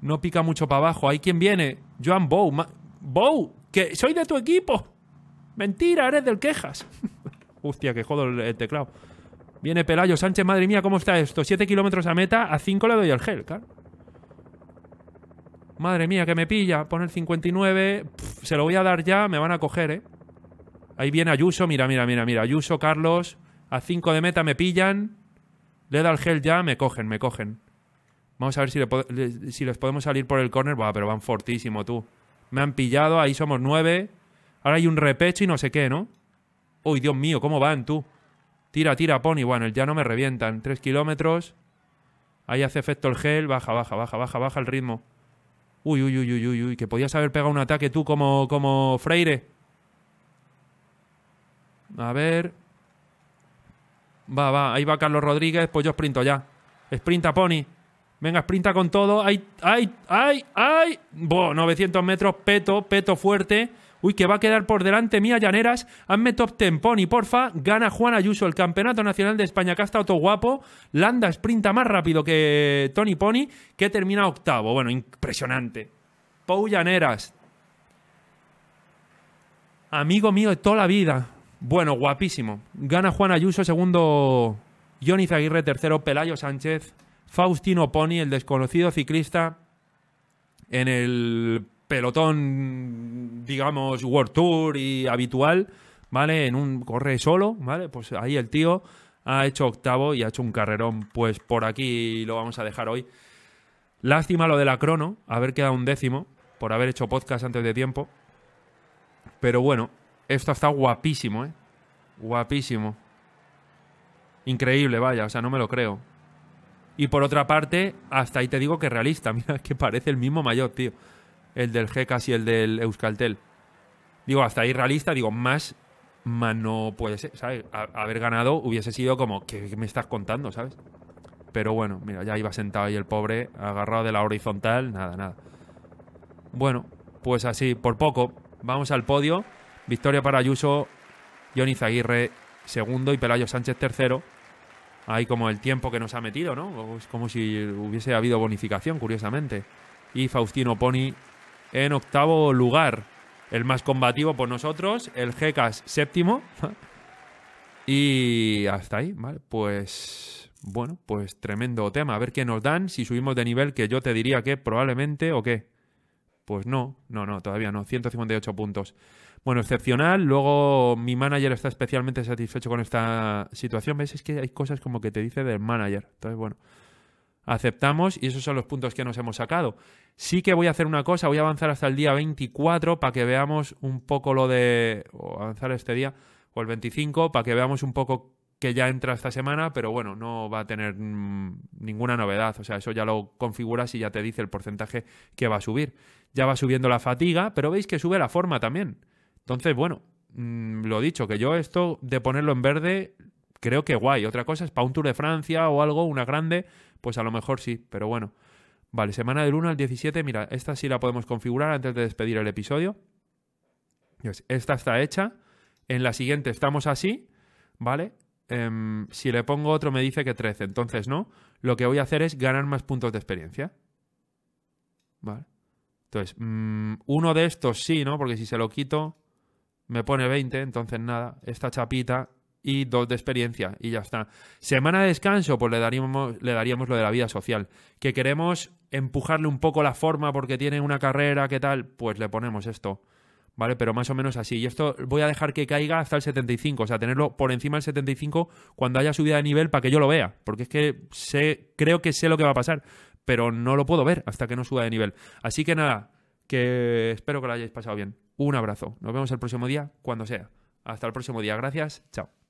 No pica mucho para abajo. Hay quien viene. Joan Bow. Bow, que soy de tu equipo. Mentira, eres del quejas. Hostia, que jodo el, teclado. Viene Pelayo Sánchez, madre mía, ¿cómo está esto? Siete kilómetros a meta, a 5 le doy al gel, claro madre mía, que me pilla, pone el 59, se lo voy a dar ya, me van a coger, ¿eh? Ahí viene Ayuso, mira, mira, mira, mira, Ayuso, Carlos, a 5 de meta me pillan, le da el gel ya, me cogen, me cogen. Vamos a ver si, si les podemos salir por el corner, va, pero van fortísimo, tú. Me han pillado, ahí somos 9, ahora hay un repecho y no sé qué, ¿no? Uy, Dios mío, ¿cómo van, tú? Tira, tira, Pony, bueno, ya no me revientan, 3 kilómetros, ahí hace efecto el gel, baja, baja, baja, baja, baja el ritmo. Uy, uy, uy, uy, uy, uy, que podías haber pegado un ataque tú como, como Freire. A ver. Va, va, ahí va Carlos Rodríguez, pues yo sprinto ya. Sprinta Pony. Venga, sprinta con todo. ¡Ay, ay, ay, ay! Bo, 900 metros, peto, peto fuerte. Uy, que va a quedar por delante mía Llaneras. Hazme top tempón Pony, porfa, gana Juan Ayuso el Campeonato Nacional de España, casta está guapo. Landa sprinta más rápido que Tony Pony, que termina octavo. Bueno, impresionante. Pou Llaneras. Amigo mío de toda la vida. Bueno, guapísimo. Gana Juan Ayuso, segundo Johnny Zaguirre, tercero Pelayo Sánchez, Faustino Pony, el desconocido ciclista, en el pelotón, digamos, World Tour y habitual, ¿vale? En un corre solo, ¿vale? Pues ahí el tío ha hecho octavo y ha hecho un carrerón. Pues por aquí lo vamos a dejar hoy. Lástima lo de la crono, haber quedado un décimo por haber hecho podcast antes de tiempo. Pero bueno, esto está guapísimo, ¿eh? Guapísimo. Increíble, vaya, o sea, no me lo creo. Y por otra parte, hasta ahí te digo que realista, mira, que parece el mismo mayor, tío el del GECAS y el del Euskaltel. Digo, hasta ahí realista, digo, más, más no puede ser, ¿sabes? haber ganado hubiese sido como, ¿qué, me estás contando, sabes? Pero bueno, mira, ya iba sentado ahí el pobre, agarrado de la horizontal, nada, nada. Bueno, pues así, por poco, vamos al podio. Victoria para Ayuso, Johnny Zaguirre segundo y Pelayo Sánchez tercero. Ahí como el tiempo que nos ha metido, ¿no? Es como si hubiese habido bonificación, curiosamente. Y Faustino Poni en octavo lugar. El más combativo por nosotros, el GECAS séptimo. y hasta ahí, ¿vale? Pues bueno, pues tremendo tema. A ver qué nos dan, si subimos de nivel, que yo te diría que probablemente o qué. Pues no, no, no, todavía no. 158 puntos. Bueno, excepcional. Luego mi manager está especialmente satisfecho con esta situación. ¿Ves? Es que hay cosas como que te dice del manager. Entonces, bueno aceptamos y esos son los puntos que nos hemos sacado. Sí que voy a hacer una cosa, voy a avanzar hasta el día 24 para que veamos un poco lo de... o avanzar este día, o el 25, para que veamos un poco que ya entra esta semana, pero bueno, no va a tener mm, ninguna novedad. O sea, eso ya lo configuras y ya te dice el porcentaje que va a subir. Ya va subiendo la fatiga, pero veis que sube la forma también. Entonces, bueno, mm, lo dicho, que yo esto de ponerlo en verde creo que guay. Otra cosa es para un Tour de Francia o algo, una grande, pues a lo mejor sí, pero bueno. Vale, semana del 1 al 17, mira, esta sí la podemos configurar antes de despedir el episodio. Pues, esta está hecha. En la siguiente estamos así, ¿vale? Em, si le pongo otro me dice que 13, entonces no. Lo que voy a hacer es ganar más puntos de experiencia. ¿Vale? Entonces, mm, uno de estos sí, ¿no? Porque si se lo quito, me pone 20, entonces nada, esta chapita y dos de experiencia y ya está. Semana de descanso, pues le daríamos, le daríamos lo de la vida social. Que queremos empujarle un poco la forma porque tiene una carrera, ¿qué tal? Pues le ponemos esto. ¿Vale? Pero más o menos así. Y esto voy a dejar que caiga hasta el 75, o sea, tenerlo por encima del 75 cuando haya subida de nivel para que yo lo vea. Porque es que sé, creo que sé lo que va a pasar, pero no lo puedo ver hasta que no suba de nivel. Así que nada, que espero que lo hayáis pasado bien. Un abrazo. Nos vemos el próximo día, cuando sea. Hasta el próximo día. Gracias. Chao.